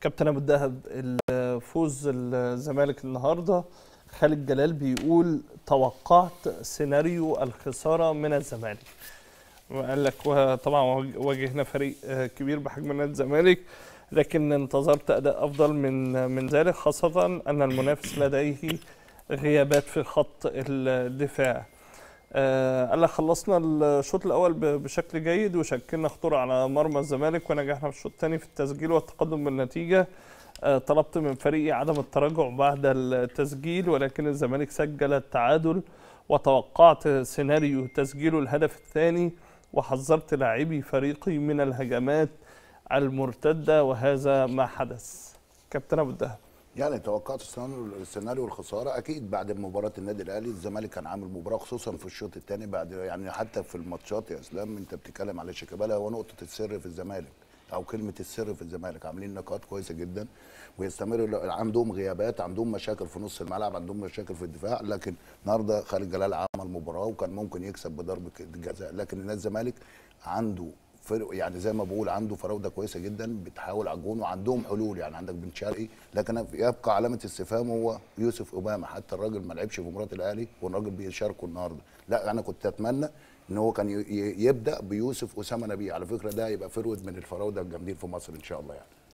كابتن ابو الدهب فوز الزمالك النهارده خالد جلال بيقول توقعت سيناريو الخساره من الزمالك وقال لك طبعا واجهنا فريق آه، كبير بحجم نادي الزمالك لكن انتظرت اداء افضل من من ذلك خاصه ان المنافس لديه غيابات في خط الدفاع آه، قال لك خلصنا الشوط الاول بشكل جيد وشكلنا خطوره على مرمى الزمالك ونجحنا في الشوط الثاني في التسجيل والتقدم بالنتيجه آه، طلبت من فريقي عدم التراجع بعد التسجيل ولكن الزمالك سجل التعادل وتوقعت سيناريو تسجيل الهدف الثاني وحذرت لاعبي فريقي من الهجمات المرتده وهذا ما حدث كابتن ابو الدهب يعني توقعت سيناريو الخساره اكيد بعد مباراه النادي الاهلي الزمالك كان عامل مباراه خصوصا في الشوط الثاني بعد يعني حتى في الماتشات يا اسلام انت بتتكلم على شيكابالا هو نقطه السر في الزمالك او كلمه السر في الزمالك عاملين نقاط كويسه جدا ويستمر عندهم غيابات عندهم مشاكل في نص الملعب عندهم مشاكل في الدفاع لكن النهارده خالد جلال عمل مباراه وكان ممكن يكسب بضربه جزاء لكن النادي الزمالك عنده فرق يعني زي ما بقول عنده فراوده كويسه جدا بتحاول على الجون وعندهم حلول يعني عندك بن شرقي لكن يبقى علامه استفهام هو يوسف اوباما حتى الراجل ما لعبش في مباراه الاهلي والراجل بيشاركه النهارده لا انا كنت اتمنى ان هو كان يبدا بيوسف اسامه نبيه على فكره ده يبقى فرود من الفراوده الجامدين في مصر ان شاء الله يعني